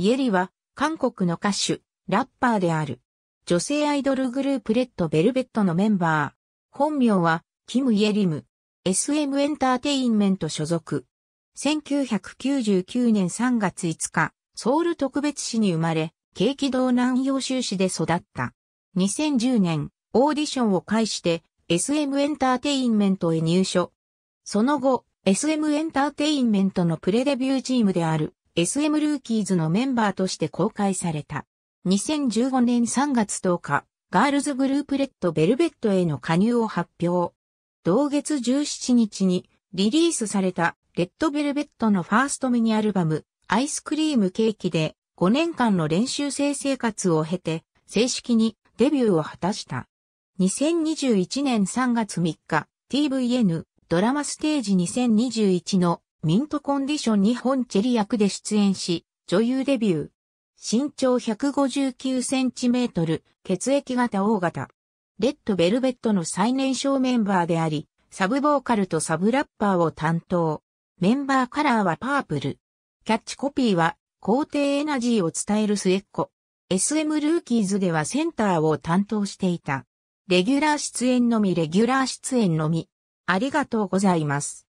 イエリは、韓国の歌手、ラッパーである。女性アイドルグループレッドベルベットのメンバー。本名は、キム・イエリム。SM エンターテインメント所属。1999年3月5日、ソウル特別市に生まれ、景気道南洋州市で育った。2010年、オーディションを介して、SM エンターテインメントへ入所。その後、SM エンターテインメントのプレデビューチームである、SM ルーキーズのメンバーとして公開された。2015年3月10日、ガールズグループレッドベルベットへの加入を発表。同月17日にリリースされたレッドベルベットのファーストミニアルバム、アイスクリームケーキで5年間の練習生生活を経て正式にデビューを果たした。2021年3月3日、TVN ドラマステージ2021のミントコンディション日本チェリ役で出演し、女優デビュー。身長159センチメートル、血液型 O 型。レッドベルベットの最年少メンバーであり、サブボーカルとサブラッパーを担当。メンバーカラーはパープル。キャッチコピーは、皇帝エナジーを伝える末っ子。SM ルーキーズではセンターを担当していた。レギュラー出演のみレギュラー出演のみ。ありがとうございます。